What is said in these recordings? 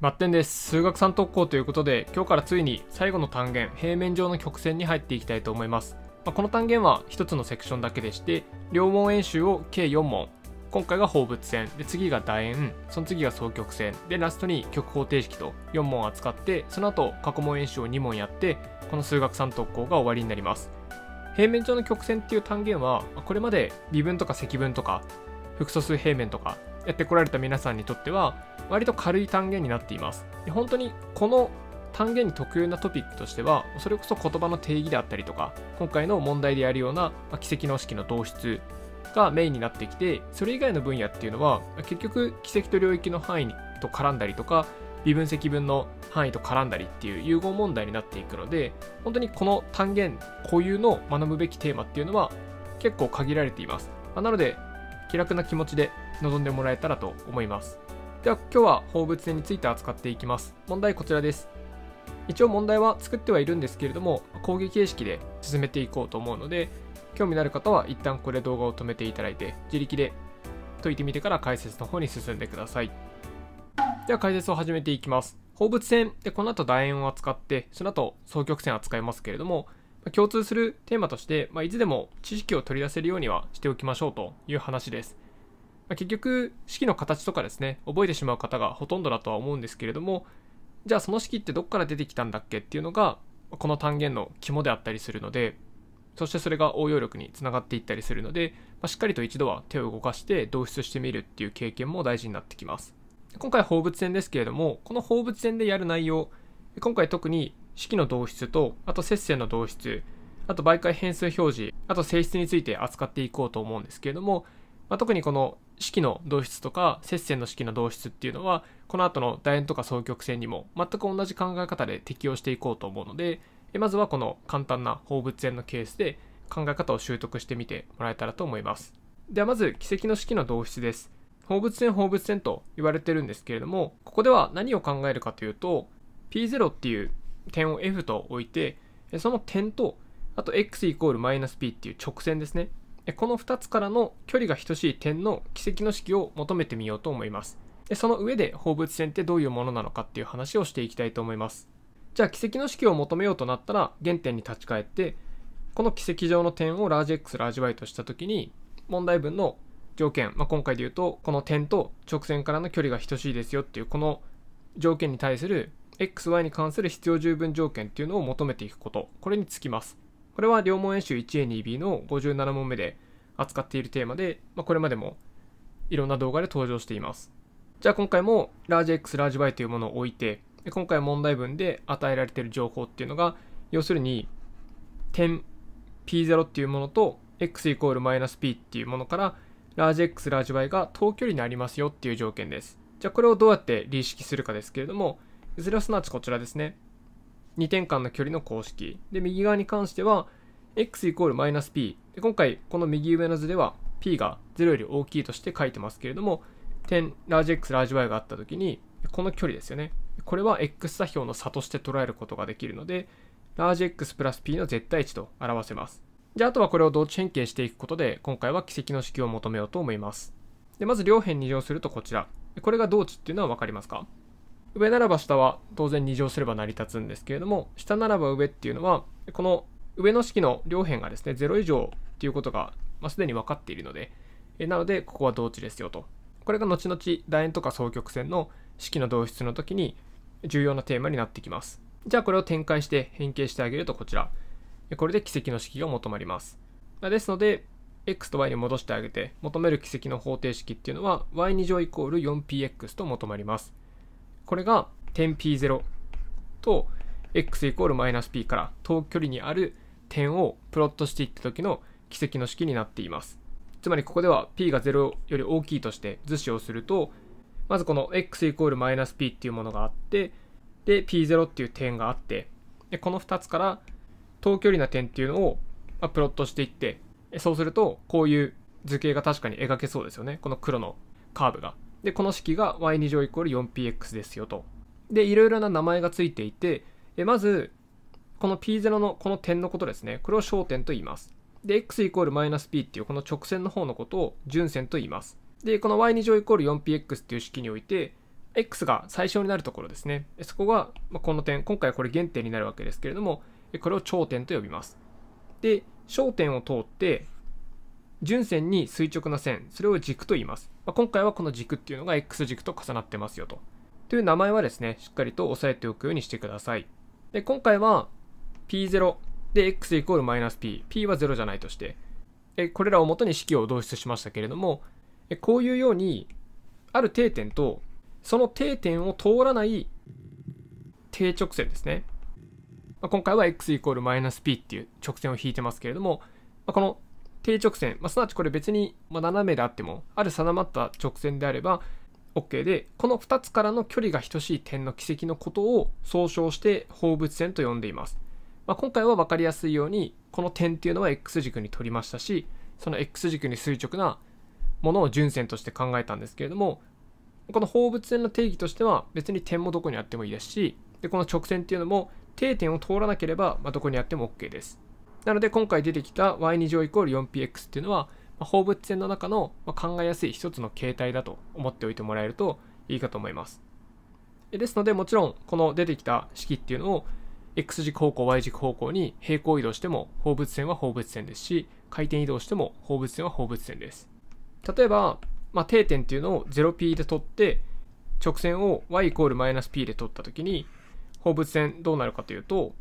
バッテンです。数学3特攻ということで、今日からついに最後の単元、平面上の曲線に入っていきたいと思います。まあ、この単元は1つのセクションだけでして、両問演習を計4問。今回が放物線、で次が楕円、その次が双曲線、でラストに曲方程式と4問扱って、その後過去問演習を2問やって、この数学3特攻が終わりになります。平面上の曲線っていう単元は、これまで微分とか積分とか、複素数平面とかやってこられた皆さんにとっては割と軽い単元になっています本当にこの単元に特有なトピックとしてはそれこそ言葉の定義であったりとか今回の問題でやるような、ま奇跡の式の導出がメインになってきてそれ以外の分野っていうのは結局奇跡と領域の範囲と絡んだりとか微分積分の範囲と絡んだりっていう融合問題になっていくので本当にこの単元固有の学ぶべきテーマっていうのは結構限られています、まあ、なので気楽な気持ちで臨んでもらえたらと思いますでは今日は放物線について扱っていきます問題こちらです一応問題は作ってはいるんですけれども講義形式で進めていこうと思うので興味のある方は一旦これ動画を止めていただいて自力で解いてみてから解説の方に進んでくださいでは解説を始めていきます放物線でこの後楕円を扱ってその後双曲線扱いますけれども共通するテーマとして、まあ、いつでも知識を取り出せるようにはしておきましょうという話です。まあ、結局、式の形とかですね、覚えてしまう方がほとんどだとは思うんですけれども、じゃあその式ってどっから出てきたんだっけっていうのが、この単元の肝であったりするので、そしてそれが応用力につながっていったりするので、まあ、しっかりと一度は手を動かして導出してみるっていう経験も大事になってきます。今回放物線ですけれども、この放物線でやる内容、今回特に式の導出と、あと接線の導出、あと媒介変数表示、あと性質について扱っていこうと思うんですけれども、まあ、特にこの式の導出とか接線の式の導出っていうのは、この後の楕円とか双曲線にも全く同じ考え方で適用していこうと思うので、まずはこの簡単な放物線のケースで考え方を習得してみてもらえたらと思います。ではまず、奇跡の式の導出です。放物線放物線と言われてるんですけれども、ここでは何を考えるかというと、P0 っていう点を F と置いて、その点と、あと x イコールマイナス p っていう直線ですね。この2つからの距離が等しい点の軌跡の式を求めてみようと思います。その上で放物線ってどういうものなのかっていう話をしていきたいと思います。じゃあ軌跡の式を求めようとなったら原点に立ち返って、この軌跡上の点をラージ X、ラージ Y としたときに、問題文の条件、まあ、今回で言うと、この点と直線からの距離が等しいですよっていう、この条件に対する xy に関する必要十分条件っていうのを求めていくことこれにつきますこれは両問演習 1A2B の57問目で扱っているテーマで、まあ、これまでもいろんな動画で登場していますじゃあ今回もラージ x ラージ y というものを置いて今回問題文で与えられている情報っていうのが要するに点 P0 っていうものと x イコール p っていうものからラージ x ラージ y が等距離にありますよっていう条件ですじゃあこれをどうやって理識するかですけれどもいずれはすなわちこちらですね。2点間の距離の公式。で、右側に関しては、x イコールマイナス p。で、今回、この右上の図では、p が0より大きいとして書いてますけれども、点、ラージ x、ラージ y があった時に、この距離ですよね。これは x 座標の差として捉えることができるので、ラージ x プラス p の絶対値と表せます。じゃあ、あとはこれを同値変形していくことで、今回は奇跡の式を求めようと思います。で、まず両辺に乗するとこちら。これが同値っていうのは分かりますか上ならば下は当然2乗すれば成り立つんですけれども、下ならば上っていうのは、この上の式の両辺がですね、0以上っていうことが、まあ、すでに分かっているので、えなので、ここは同値ですよと。これが後々、楕円とか双曲線の式の導出の時に重要なテーマになってきます。じゃあこれを展開して変形してあげるとこちら。これで奇跡の式が求まります。ですので、x と y に戻してあげて求める奇跡の方程式っていうのは y2 乗イコール 4px と求まります。これが点 P0 と x イコールマイナス p から等距離にある点をプロットしていった時の奇跡の式になっています。つまりここでは p が0より大きいとして図示をすると、まずこの x イコールマイナス p っていうものがあって、で、p0 っていう点があって、で、この2つから等距離な点っていうのを、まプロットしていって、そうするとこういう図形が確かに描けそうですよね。この黒のカーブが。で、この式が y2 乗イコール 4px ですよと。で、いろいろな名前がついていて、えまず、この p0 のこの点のことですね。これを焦点と言います。で、x イコールマイナス p っていうこの直線の方のことを順線と言います。で、この y2 乗イコール 4px っていう式において、x が最小になるところですね。そこが、まこの点、今回はこれ原点になるわけですけれども、これを頂点と呼びます。で、焦点を通って、準線に垂直な線、それを軸と言います。まあ、今回はこの軸っていうのが X 軸と重なってますよと。という名前はですね、しっかりと押さえておくようにしてください。で、今回は P0 で X イコールマイナス P。P は0じゃないとして。これらをもとに式を導出しましたけれども、こういうように、ある定点と、その定点を通らない定直線ですね。まあ、今回は x イコールマイナス p っていう直線を引いてますけれども、まこの定直線、まあ、すなわちこれ別に、斜めであっても、ある定まった直線であれば、OK で、この2つからの距離が等しい点の軌跡のことを総称して放物線と呼んでいます。まあ、今回は分かりやすいように、この点っていうのは X 軸に取りましたし、その X 軸に垂直なものを順線として考えたんですけれども、この放物線の定義としては別に点もどこにあってもいいですし、でこの直線っていうのも定点を通らなければ、まどこにあっても OK です。なので今回出てきた y2 乗イコール 4px っていうのは、ま放物線の中の考えやすい一つの形態だと思っておいてもらえるといいかと思います。ですのでもちろんこの出てきた式っていうのを x 軸方向 y 軸方向に平行移動しても放物線は放物線ですし回転移動しても放物線は放物線です例えば、まあ、定点っていうのを 0p で取って直線を y イコールマイナス p で取った時に放物線どうなるかというと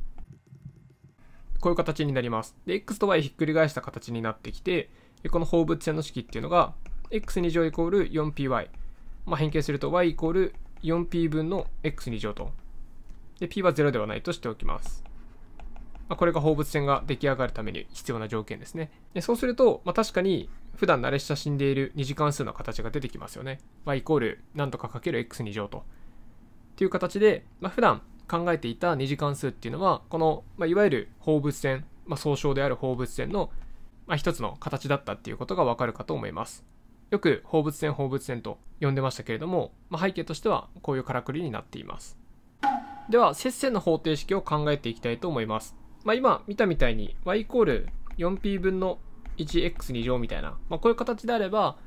こういう形になります。で、x と y ひっくり返した形になってきて、でこの放物線の式っていうのが、x2 乗イコール 4py。まあ、変形すると y イコール 4p 分の x2 乗と。で、p は0ではないとしておきます。まあ、これが放物線が出来上がるために必要な条件ですね。でそうすると、まあ、確かに普段慣れ親しんでいる二次関数の形が出てきますよね。y イコール何とかかける x2 乗と。っていう形で、まあ、普段考えていた2次関数っていうのはこの、まあ、いわゆる放物線、まあ、総称である放物線の、まあ、一つの形だったっていうことがわかるかと思いますよく放物線放物線と呼んでましたけれども、まあ、背景としてはこういうからくりになっていますでは接線の方程式を考えていきたいと思います、まあ、今見たみたいに y イコール 4p 分の 1x2 乗みたいな、まあ、こういう形であれば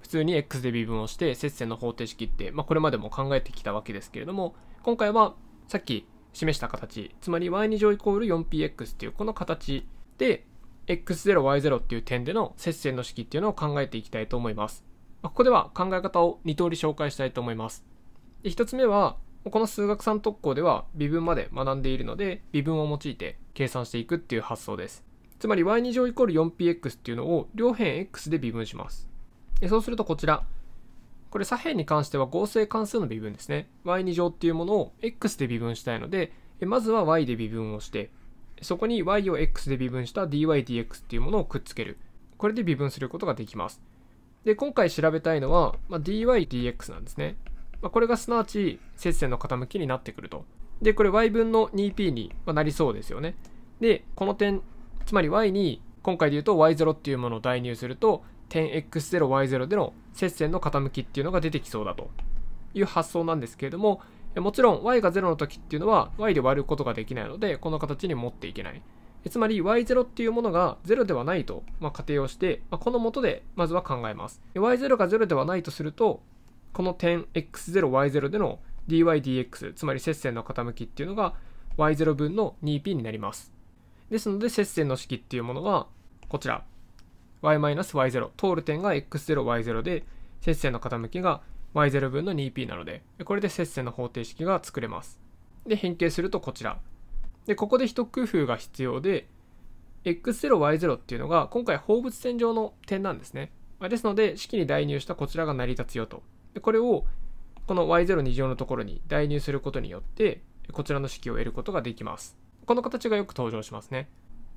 普通に x で微分をして接線の方程式って、まあ、これまでも考えてきたわけですけれども今回はさっき示した形、つまり y2 乗イコール 4px っていうこの形で、x0y0 っていう点での接線の式っていうのを考えていきたいと思います。ここでは考え方を2通り紹介したいと思います。で1つ目は、この数学3特攻では微分まで学んでいるので、微分を用いて計算していくっていう発想です。つまり y2 乗イコール 4px っていうのを両辺 x で微分します。そうするとこちら、これ左辺に関しては合成関数の微分ですね。y2 乗っていうものを x で微分したいので、まずは y で微分をして、そこに y を x で微分した dydx っていうものをくっつける。これで微分することができます。で、今回調べたいのは、まあ、dydx なんですね。まあ、これがすなわち接線の傾きになってくると。で、これ y 分の 2p になりそうですよね。で、この点、つまり y に今回で言うと y0 っていうものを代入すると、10x0y0 での接線の傾きっていうのが出てきそうだという発想なんですけれどももちろん y が0の時っていうのは y で割ることができないのでこの形に持っていけないつまり y0 っていうものが0ではないと、ま仮定をして、まこのもとでまずは考えます y0 が0ではないとするとこの点 x0y0 での dydx つまり接線の傾きっていうのが y0 分の 2p になりますですので接線の式っていうものはこちら y-y0 通る点が x0y0 で接線の傾きが y0 分の 2p なのでこれで接線の方程式が作れますで変形するとこちらでここで一工夫が必要で x0y0 っていうのが今回放物線上の点なんですねですので式に代入したこちらが成り立つよとでこれをこの y02 乗のところに代入することによってこちらの式を得ることができますこの形がよく登場しますね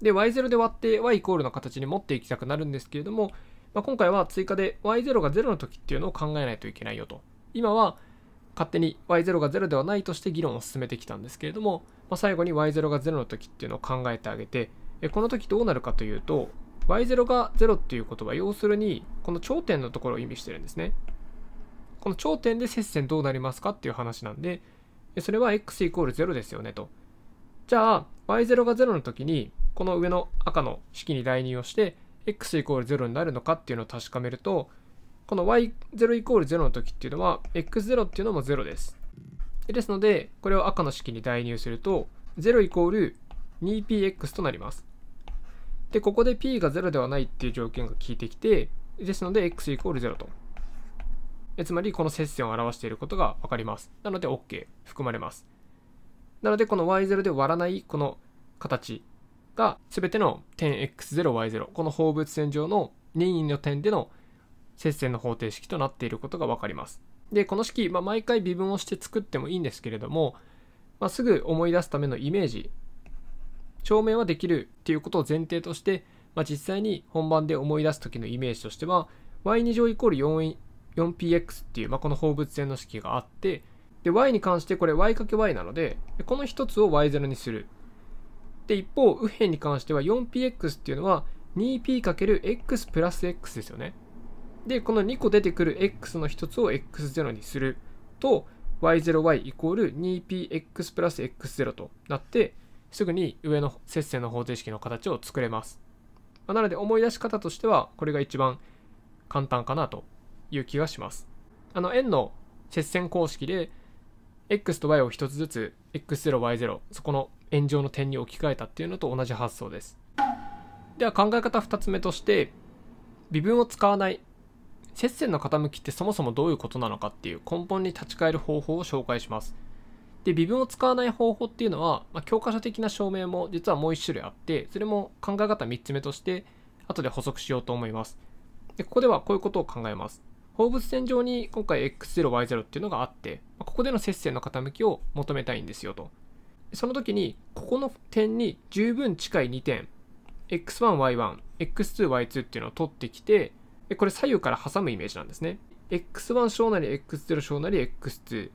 で、y0 で割って y イコールの形に持っていきたくなるんですけれども、まあ、今回は追加で y0 が0の時っていうのを考えないといけないよと。今は勝手に y0 が0ではないとして議論を進めてきたんですけれども、まあ、最後に y0 が0の時っていうのを考えてあげて、この時どうなるかというと、y0 が0っていうことは要するに、この頂点のところを意味してるんですね。この頂点で接線どうなりますかっていう話なんで、それは x イコール0ですよねと。じゃあ、y0 が0の時に、この上の赤の式に代入をして x イコール0になるのかっていうのを確かめるとこの y0 イコール0の時っていうのは x0 っていうのも0ですですのでこれを赤の式に代入すると0イコール 2px となりますでここで p が0ではないっていう条件が効いてきてですので x イコール0とつまりこの接線を表していることが分かりますなので OK 含まれますなのでこの y0 で割らないこの形が全ての点 x0y0 この放物線上の任意の点での接線の方程式となっていることが分かります。で、この式、まあ、毎回微分をして作ってもいいんですけれども、まあ、すぐ思い出すためのイメージ、証明はできるっていうことを前提として、まあ、実際に本番で思い出す時のイメージとしては、y2 乗イコール 4px っていう、まあ、この放物線の式があって、で、y に関してこれ y×y なので、この1つを y0 にする。で、一方、右辺に関しては 4px っていうのは 2p×x プラス x ですよね。で、この2個出てくる x の1つを x0 にすると、y0y イコール 2px プラス x0 となって、すぐに上の接線の方程式の形を作れます。まなので思い出し方としては、これが一番簡単かなという気がします。あの、円の接線公式で、x と y を1つずつ、x0、y0、そこの炎上の点に置き換えたっていうのと同じ発想ですでは考え方2つ目として微分を使わない接線の傾きってそもそもどういうことなのかっていう根本に立ち返る方法を紹介しますで微分を使わない方法っていうのは、まあ、教科書的な証明も実はもう1種類あってそれも考え方3つ目として後で補足しようと思いますでここではこういうことを考えます放物線上に今回 x0y0 っていうのがあってここでの接線の傾きを求めたいんですよとその時に、ここの点に十分近い2点、x1、y1、x2、y2 っていうのを取ってきて、これ左右から挟むイメージなんですね。x1 小なり x0 小なり x2。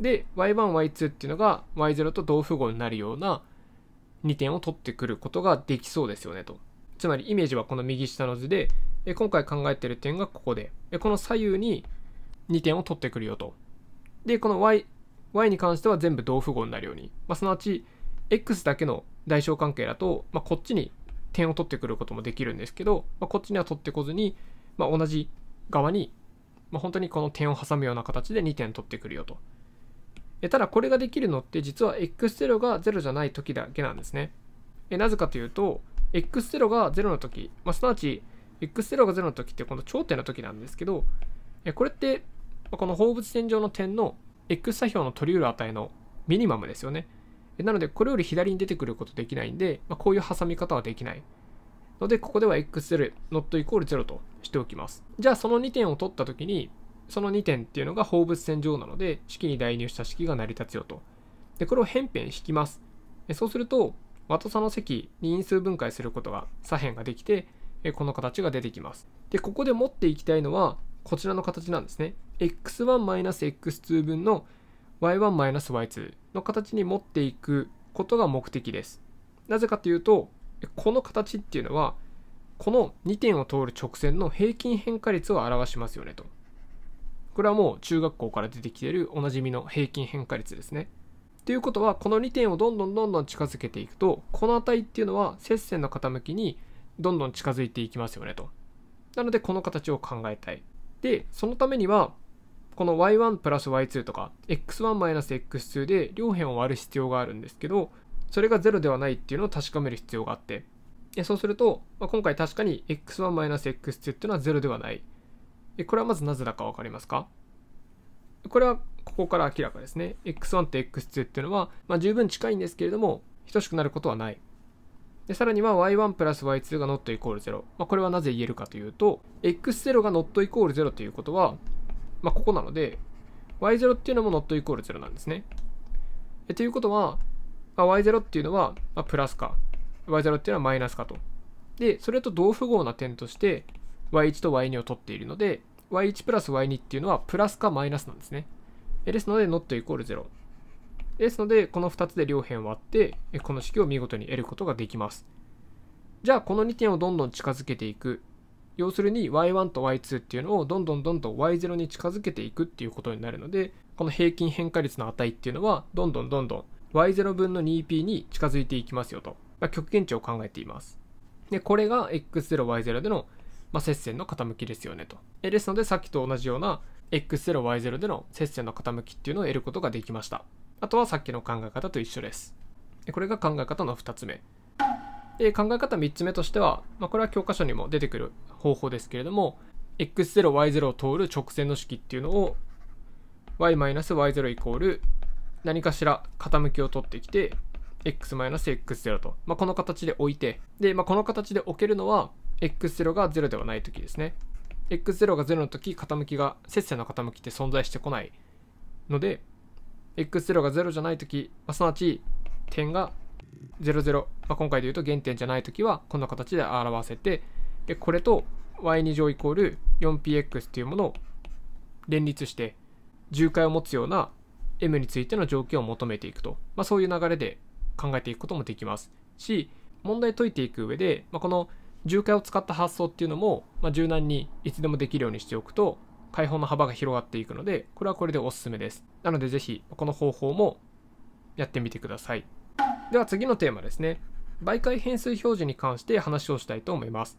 で、y1、y2 っていうのが y0 と同符号になるような2点を取ってくることができそうですよねと。つまりイメージはこの右下の図で、今回考えてる点がここで、この左右に2点を取ってくるよと。で、この y、y に関しては全部同符号になるように、まあ、すなわち x だけの代償関係だと、まあ、こっちに点を取ってくることもできるんですけど、まあ、こっちには取ってこずに、ま同じ側に、ま本当にこの点を挟むような形で2点取ってくるよと。えただこれができるのって実は x0 が0じゃない時だけなんですね。えなぜかというと x0 が0の時、まあ、すなわち x0 が0の時ってこの頂点の時なんですけどえこれってこの放物線上の点の X 座標の取り得る値のミニマムですよね。なので、これより左に出てくることできないんで、まあ、こういう挟み方はできない。ので、ここでは x0、n o イコール0としておきます。じゃあ、その2点を取ったときに、その2点っていうのが放物線上なので、式に代入した式が成り立つよと。で、これを辺辺引きます。そうすると、和と差の積に因数分解することが左辺ができて、この形が出てきます。で、ここで持っていきたいのは、こちらの形なんですね。x1-x2 分の y1-y2 の形に持っていくことが目的です。なぜかというと、この形っていうのは、この2点を通る直線の平均変化率を表しますよねと。これはもう中学校から出てきているおなじみの平均変化率ですね。ということは、この2点をどんどんどんどん近づけていくと、この値っていうのは接線の傾きにどんどん近づいていきますよねと。なので、この形を考えたい。で、そのためには、この y1 プラス y2 とか x1 マイナス x2 で両辺を割る必要があるんですけどそれが0ではないっていうのを確かめる必要があってそうすると、まあ、今回確かに x1 マイナス x2 っていうのは0ではないこれはまずなぜだかわかりますかこれはここから明らかですね x1 と x2 っていうのは、まあ、十分近いんですけれども等しくなることはないでさらには y1 プラス y2 が not イコール0、まあ、これはなぜ言えるかというと x0 が not イコール0ということはまあ、ここなので、y0 っていうのもノットイコール0なんですね。えということは、まあ、y0 っていうのは、まあ、プラスか、y0 っていうのはマイナスかと。で、それと同符号な点として、y1 と y2 を取っているので、y1 プラス y2 っていうのはプラスかマイナスなんですね。ですので、not イコール0。ですので、この2つで両辺を割って、この式を見事に得ることができます。じゃあ、この2点をどんどん近づけていく要するに y1 と y2 っていうのをどんどんどんどん y0 に近づけていくっていうことになるのでこの平均変化率の値っていうのはどんどんどんどん y0 分の 2p に近づいていきますよと、まあ、極限値を考えていますでこれが x0y0 での、まあ、接線の傾きですよねとですのでさっきと同じような x0y0 での接線の傾きっていうのを得ることができましたあとはさっきの考え方と一緒ですこれが考え方の2つ目で考え方3つ目としては、まあ、これは教科書にも出てくる方法ですけれども x0y0 を通る直線の式っていうのを y-y0 イコール何かしら傾きを取ってきて x-x0 と、まあ、この形で置いてで、まあ、この形で置けるのは x0 が0ではない時ですね x0 が0の時傾きが接線の傾きって存在してこないので x0 が0じゃない時、まあ、すなわち点が00、まあ、今回で言うと原点じゃない時はこんな形で表せて、で、これと y2 乗イコール 4px というものを連立して、重解を持つような m についての条件を求めていくと、まあ、そういう流れで考えていくこともできますし、問題解いていく上で、まあ、この重解を使った発想っていうのも、まあ、柔軟にいつでもできるようにしておくと、解放の幅が広がっていくので、これはこれでおすすめです。なので是非この方法もやってみてください。では次のテーマですね。媒介変数表示に関して話をしたいと思います。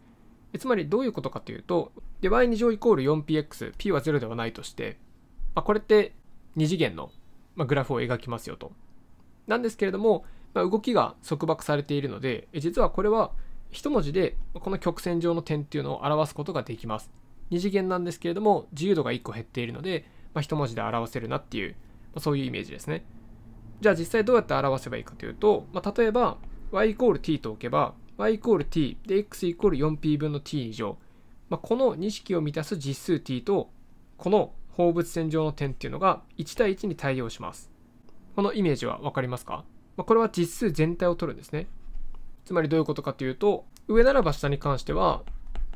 つまりどういうことかというと、で y2 乗イコール 4px、p は0ではないとして、まあ、これって2次元の、まグラフを描きますよと。なんですけれども、まあ、動きが束縛されているので、実はこれは一文字でこの曲線上の点っていうのを表すことができます。2次元なんですけれども、自由度が1個減っているので、まあ、一文字で表せるなっていう、まあ、そういうイメージですね。じゃあ実際どうやって表せばいいかというと、まあ、例えば y イコール t と置けば y イコール t で x イコール 4p 分の t 以上、まあ、この2式を満たす実数 t とこの放物線上の点っていうのが1対1に対応しますこのイメージは分かりますか、まあ、これは実数全体を取るんですねつまりどういうことかというと上ならば下に関しては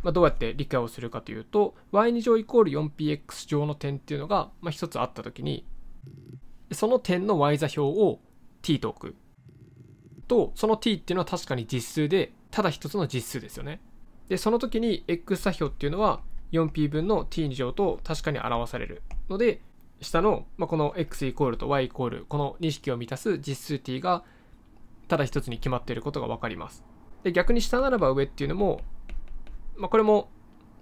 まあ、どうやって理解をするかというと y2 乗イコール 4px 乗の点っていうのが、ま1つあった時にその点の y 座標を t と置く。と、その t っていうのは確かに実数で、ただ一つの実数ですよね。で、その時に x 座標っていうのは 4p 分の t2 乗と確かに表されるので、下の、まあ、この x イコールと y イコール、この2式を満たす実数 t が、ただ一つに決まっていることがわかります。で、逆に下ならば上っていうのも、まあ、これも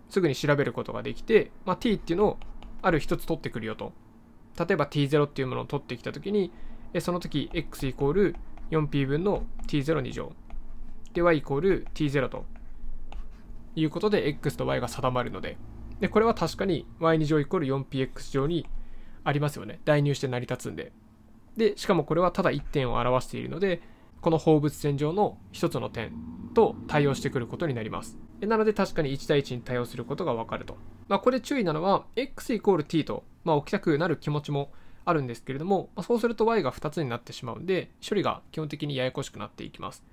すぐに調べることができて、まあ、t っていうのをある一つ取ってくるよと。例えば t0 っていうものを取ってきたときに、その時 x イコール 4p 分の t02 乗。で、y イコール t0 ということで x と y が定まるので、で、これは確かに y2 乗イコール 4px 乗にありますよね。代入して成り立つんで。で、しかもこれはただ1点を表しているので、この放物線上の1つの点と対応してくることになります。なので確かに1対1に対応することがわかると。まあ、これ注意なのは、x イコール t と、まあ、置きたくなる気持ちもあるんですけれども、まあ、そうすると y が2つになってしまうんで、処理が基本的にややこしくなっていきます。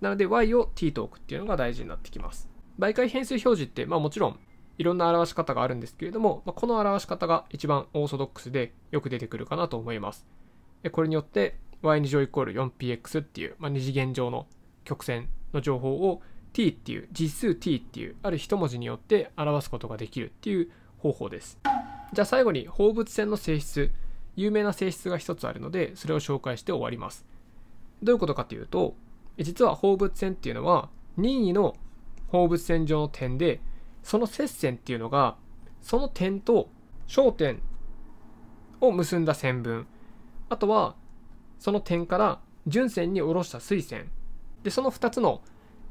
なので y を t と置くっていうのが大事になってきます。媒介変数表示って、まあ、もちろんいろんな表し方があるんですけれども、まあ、この表し方が一番オーソドックスでよく出てくるかなと思います。これによって y2 乗イコール 4px っていう、まあ、二次元上の曲線の情報を t っていう実数 t っていうある一文字によって表すことができるっていう方法ですじゃあ最後に放物線の性質有名な性質が一つあるのでそれを紹介して終わりますどういうことかというと実は放物線っていうのは任意の放物線上の点でその接線っていうのがその点と焦点を結んだ線分あとはその点から順線に下ろした垂線でその2つの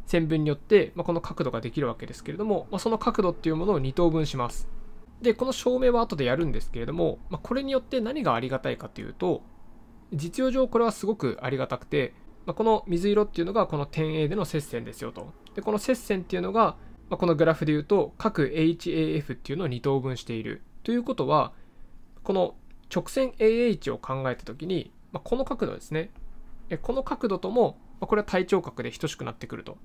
線分によって、まあ、この角度ができるわけですけれども、まあ、その角度っていうものを2等分します。で、この証明は後でやるんですけれども、まあ、これによって何がありがたいかというと、実用上これはすごくありがたくて、まあ、この水色っていうのがこの点 A での接線ですよと。で、この接線っていうのが、まあ、このグラフで言うと、各 HAF っていうのを2等分している。ということは、この直線 AH を考えたときに、まあ、この角度ですね。この角度とも、まあ、これは対頂角で等しくなってくると。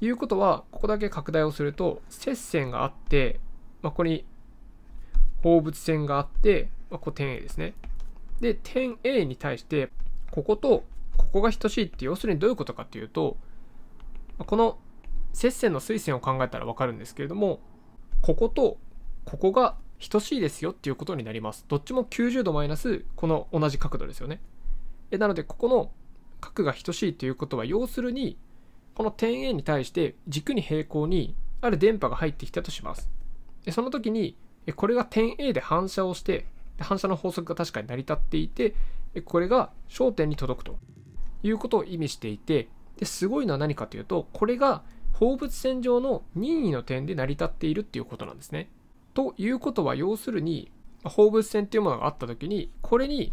いうことは、ここだけ拡大をすると、接線があって、まあ、ここに放物線があって、まあ、ここ点 A ですね。で、点 A に対して、こことここが等しいって要するにどういうことかっていうと、この接線の垂線を考えたらわかるんですけれども、こことここが等しいですよっていうことになります。どっちも90度マイナス、この同じ角度ですよね。なので、ここの角が等しいということは、要するに、この点 A に対して軸に平行にある電波が入ってきたとします。でその時に、これが点 A で反射をして、反射の法則が確かに成り立っていて、これが焦点に届くということを意味していて、ですごいのは何かというと、これが放物線上の任意の点で成り立っているっていうことなんですね。ということは要するに、放物線っていうものがあった時に、これに、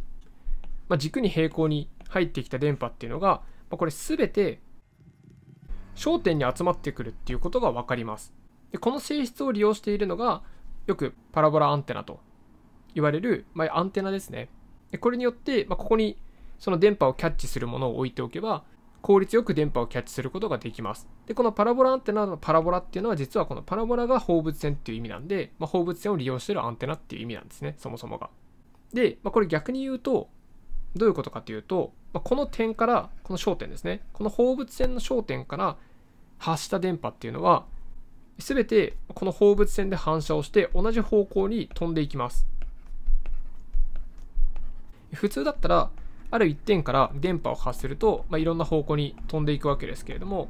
まあ、軸に平行に入ってきた電波っていうのが、まあ、これ全て焦点に集まってくるっていうことが分かります。でこの性質を利用しているのがよくパラボラアンテナと言われる、まあ、アンテナですね。でこれによって、まあ、ここにその電波をキャッチするものを置いておけば効率よく電波をキャッチすることができます。で、このパラボラアンテナのパラボラっていうのは実はこのパラボラが放物線っていう意味なんで、まあ、放物線を利用してるアンテナっていう意味なんですね、そもそもが。で、まあ、これ逆に言うと、どういうことかというと、この点から、この焦点ですね、この放物線の焦点から発した電波っていうのは、すべてこの放物線で反射をして同じ方向に飛んでいきます。普通だったら、ある一点から電波を発すると、まあ、いろんな方向に飛んでいくわけですけれども、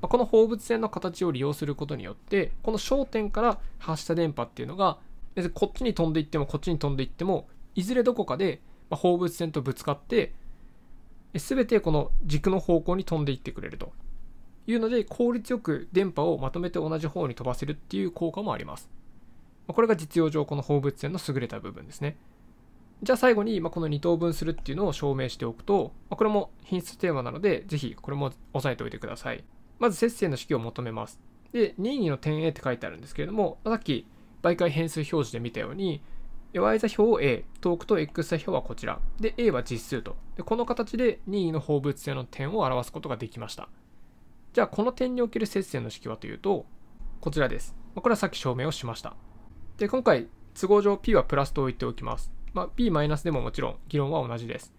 まあ、この放物線の形を利用することによって、この焦点から発した電波っていうのが、こっちに飛んでいってもこっちに飛んでいっても、いずれどこかで放物線とぶつかって全てこの軸の方向に飛んでいってくれるというので効率よく電波をまとめて同じ方に飛ばせるっていう効果もあります。これが実用上この放物線の優れた部分ですね。じゃあ最後に、まこの2等分するっていうのを証明しておくと、まこれも品質テーマなので、ぜひこれも押さえておいてください。まず接線の式を求めます。で、任意の点 A って書いてあるんですけれども、さっき媒介変数表示で見たように、Y 座標を A、トークと X 座標はこちら。で、A は実数と。でこの形で任意の放物線の点を表すことができました。じゃあ、この点における接線の式はというと、こちらです。これはさっき証明をしました。で、今回、都合上 P はプラスと置いておきます。まあ、P マイナスでももちろん議論は同じです。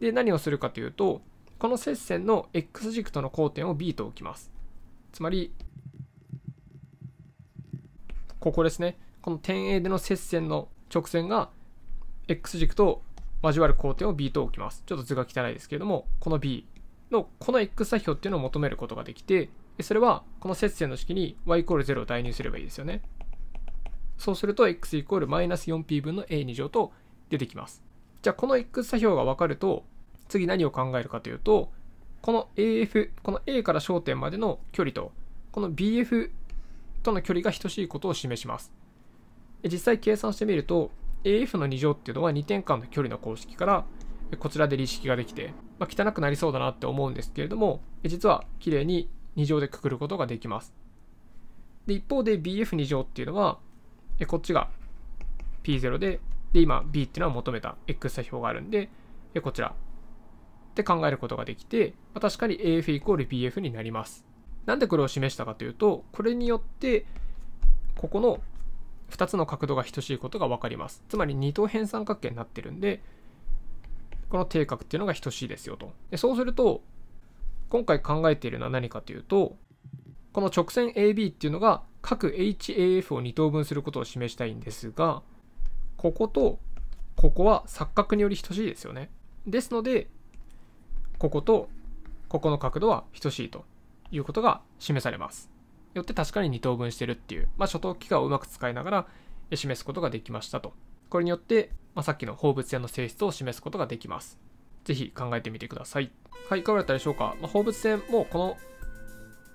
で、何をするかというと、この接線の X 軸との交点を B と置きます。つまり、ここですね。この点 A での接線の直線が X 軸と交わる交点を B と置きます。ちょっと図が汚いですけれども、この B のこの X 座標っていうのを求めることができて、それはこの接線の式に y イコール0を代入すればいいですよね。そうすると x イコールマイナス 4p 分の a2 乗と出てきます。じゃあこの x 座標が分かると、次何を考えるかというと、この AF、この A から焦点までの距離と、この BF との距離が等しいことを示します。実際計算してみると AF の2乗っていうのは2点間の距離の公式からこちらで離式ができて、まあ、汚くなりそうだなって思うんですけれども実は綺麗に2乗でくくることができますで一方で BF2 乗っていうのはこっちが P0 でで今 B っていうのは求めた X 座標があるんでこちらって考えることができて、まあ、確かに AF イコール BF になりますなんでこれを示したかというとこれによってここの2つの角度が等しいことが分かります。つまり二等辺三角形になってるんで、この定角っていうのが等しいですよと。でそうすると、今回考えているのは何かというと、この直線 AB っていうのが各 HAF を2等分することを示したいんですが、こことここは錯角により等しいですよね。ですので、こことここの角度は等しいということが示されます。よって確かに二等分してるっていう、まあ、初等期間をうまく使いながら示すことができましたと。これによって、まあ、さっきの放物線の性質を示すことができます。ぜひ考えてみてください。はい、いかがだったでしょうか、まあ、放物線もこの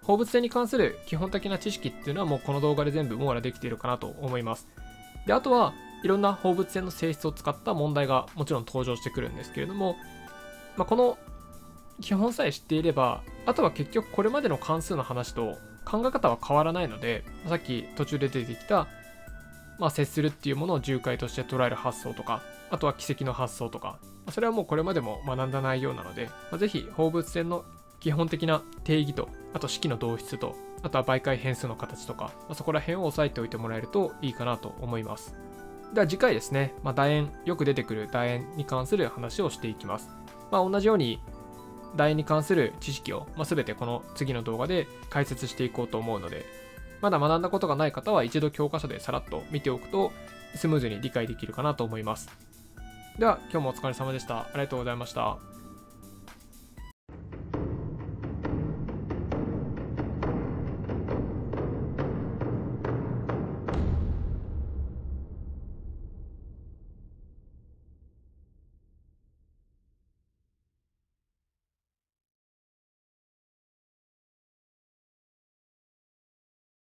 放物線に関する基本的な知識っていうのはもうこの動画で全部網羅できているかなと思います。で、あとはいろんな放物線の性質を使った問題がもちろん登場してくるんですけれども、まあ、この基本さえ知っていれば、あとは結局これまでの関数の話と考え方は変わらないのでさっき途中で出てきた、まあ、接するっていうものを重解として捉える発想とかあとは奇跡の発想とかそれはもうこれまでも学んだ内容なので、まあ、ぜひ放物線の基本的な定義とあと式の導出とあとは媒介変数の形とか、まあ、そこら辺を押さえておいてもらえるといいかなと思いますでは次回ですね、まあ、楕円よく出てくる楕円に関する話をしていきます、まあ、同じように LINE に関する知識を、まあ、全てこの次の動画で解説していこうと思うので、まだ学んだことがない方は一度教科書でさらっと見ておくとスムーズに理解できるかなと思います。では今日もお疲れ様でした。ありがとうございました。